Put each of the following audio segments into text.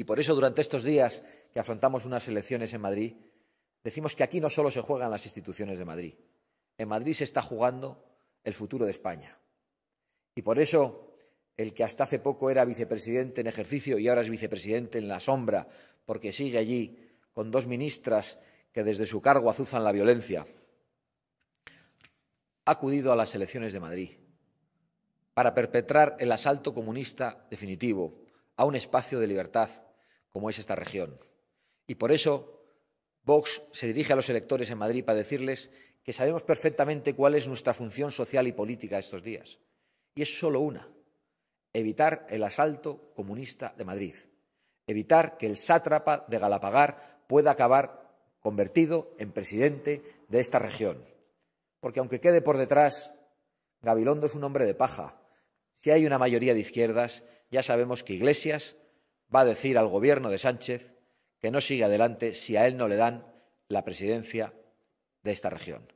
Y por eso durante estos días que afrontamos unas elecciones en Madrid, decimos que aquí no solo se juegan las instituciones de Madrid, en Madrid se está jugando el futuro de España. Y por eso el que hasta hace poco era vicepresidente en ejercicio y ahora es vicepresidente en la sombra, porque sigue allí con dos ministras que desde su cargo azuzan la violencia, ha acudido a las elecciones de Madrid para perpetrar el asalto comunista definitivo a un espacio de libertad como es esta región. Y por eso Vox se dirige a los electores en Madrid para decirles que sabemos perfectamente cuál es nuestra función social y política estos días. Y es solo una, evitar el asalto comunista de Madrid, evitar que el sátrapa de Galapagar pueda acabar convertido en presidente de esta región. Porque aunque quede por detrás, Gabilondo es un hombre de paja. Si hay una mayoría de izquierdas, ya sabemos que Iglesias va a decir al gobierno de Sánchez que no sigue adelante si a él no le dan la presidencia de esta región.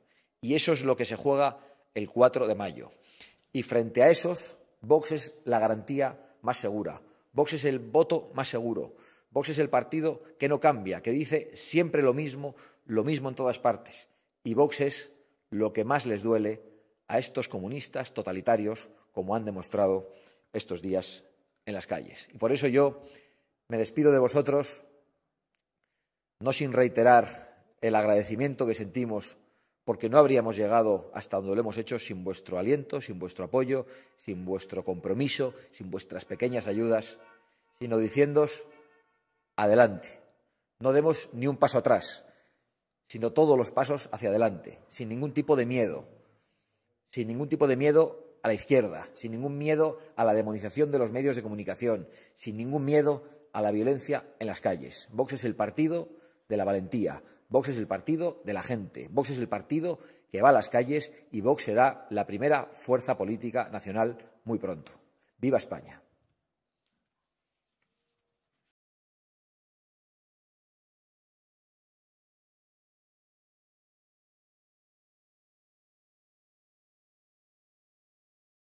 Y eso es lo que se juega el 4 de mayo. Y frente a esos, Vox es la garantía más segura. Vox es el voto más seguro. Vox es el partido que no cambia, que dice siempre lo mismo, lo mismo en todas partes. Y Vox es lo que más les duele a estos comunistas totalitarios, como han demostrado estos días en las calles. Y por eso yo me despido de vosotros, no sin reiterar el agradecimiento que sentimos porque no habríamos llegado hasta donde lo hemos hecho sin vuestro aliento, sin vuestro apoyo, sin vuestro compromiso, sin vuestras pequeñas ayudas, sino diciéndoos adelante. No demos ni un paso atrás, sino todos los pasos hacia adelante, sin ningún tipo de miedo, sin ningún tipo de miedo a la izquierda, sin ningún miedo a la demonización de los medios de comunicación, sin ningún miedo a la violencia en las calles. Vox es el partido de la valentía, Vox es el partido de la gente, Vox es el partido que va a las calles y Vox será la primera fuerza política nacional muy pronto. ¡Viva España!